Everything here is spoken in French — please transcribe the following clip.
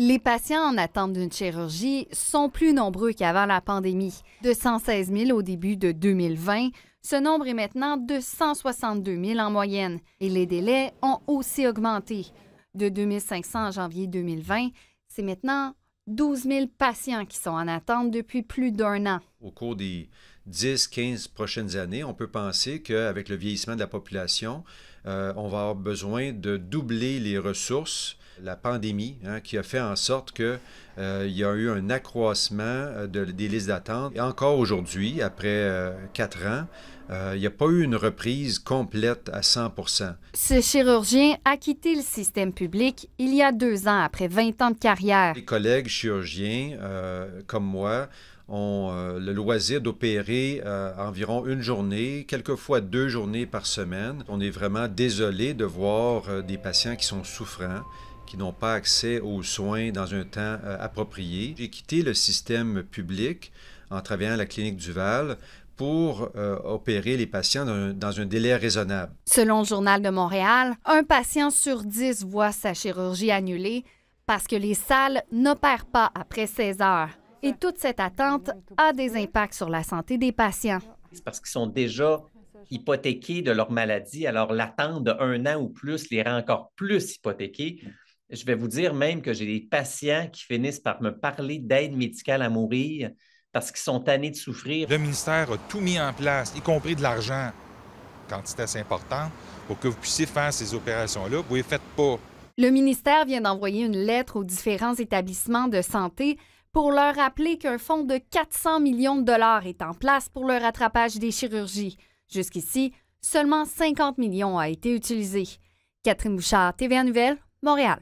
Les patients en attente d'une chirurgie sont plus nombreux qu'avant la pandémie, de 116 000 au début de 2020. Ce nombre est maintenant de 162 000 en moyenne et les délais ont aussi augmenté. De 2500 en janvier 2020, c'est maintenant 12 000 patients qui sont en attente depuis plus d'un an. Au cours des 10-15 prochaines années, on peut penser qu'avec le vieillissement de la population, euh, on va avoir besoin de doubler les ressources la pandémie hein, qui a fait en sorte qu'il euh, y a eu un accroissement euh, de, des listes d'attente. Et encore aujourd'hui, après euh, quatre ans, il n'y a pas eu une reprise complète à 100 Ce chirurgien a quitté le système public il y a deux ans, après 20 ans de carrière. Les collègues chirurgiens comme moi ont le loisir d'opérer environ une journée, quelquefois deux journées par semaine. On est vraiment désolé de voir des patients qui sont souffrants, qui n'ont pas accès aux soins dans un temps euh, approprié. J'ai quitté le système public en travaillant à la clinique Duval pour euh, opérer les patients dans un, délai raisonnable. Selon le Journal de Montréal, un patient sur dix voit sa chirurgie annulée parce que les salles n'opèrent pas après 16 heures. Et toute cette attente a des impacts sur la santé des patients. C'est parce qu'ils sont déjà hypothéqués de leur maladie, alors l'attente d'un an ou plus les rend encore plus hypothéqués je vais vous dire même que j'ai des patients qui finissent par me parler d'aide médicale à mourir parce qu'ils sont tannés de souffrir. Le ministère a tout mis en place, y compris de l'argent, quantité assez importante, pour que vous puissiez faire ces opérations-là. Vous ne les faites pas. Le ministère vient d'envoyer une lettre aux différents établissements de santé pour leur rappeler qu'un fonds de 400 millions de dollars est en place pour le rattrapage des chirurgies. Jusqu'ici, seulement 50 millions a été utilisé. Catherine Bouchard, TVA Nouvelle, Montréal.